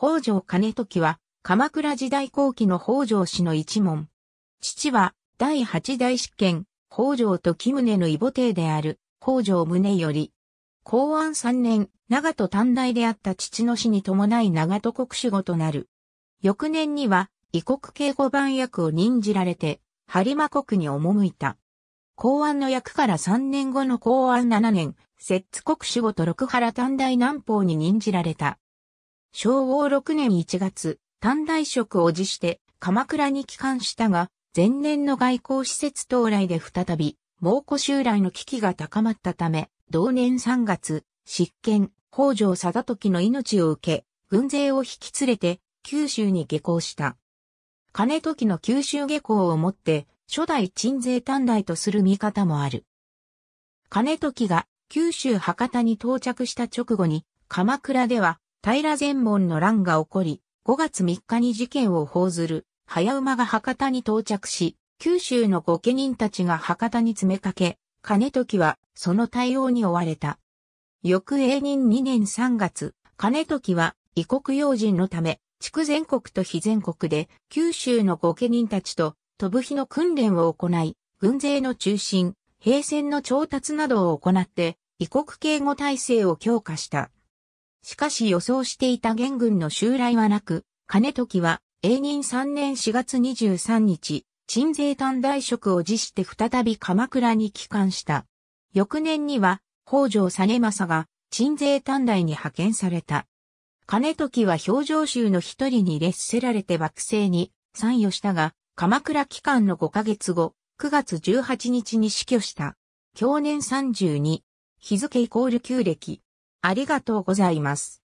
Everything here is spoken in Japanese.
北条兼時は、鎌倉時代後期の北条氏の一門。父は、第八代執権、北条木宗の異母弟である、北条宗より。公安3年、長戸短大であった父の死に伴い長戸国守護となる。翌年には、異国警護番役を任じられて、播磨国に赴いた。公安の役から3年後の公安7年、摂津国守護と六原短大南方に任じられた。昭和6年1月、短大職を辞して鎌倉に帰還したが、前年の外交施設到来で再び、蒙古襲来の危機が高まったため、同年3月、執権、北条貞時の命を受け、軍勢を引き連れて、九州に下校した。金時の九州下校をもって、初代鎮西短大とする見方もある。金時が九州博多に到着した直後に、鎌倉では平前門の乱が起こり、5月3日に事件を報ずる、早馬が博多に到着し、九州の御家人たちが博多に詰めかけ、金時はその対応に追われた。翌永仁2年3月、金時は異国用人のため、地区全国と非全国で九州の御家人たちと飛ぶ日の訓練を行い、軍勢の中心、兵船の調達などを行って、異国警護体制を強化した。しかし予想していた元軍の襲来はなく、金時は、永仁3年4月23日、鎮西短大職を辞して再び鎌倉に帰還した。翌年には、北条実政が、鎮西短大に派遣された。金時は表情集の一人に列せられて幕政に参与したが、鎌倉期間の5ヶ月後、9月18日に死去した。去年32、日付イコール旧暦。ありがとうございます。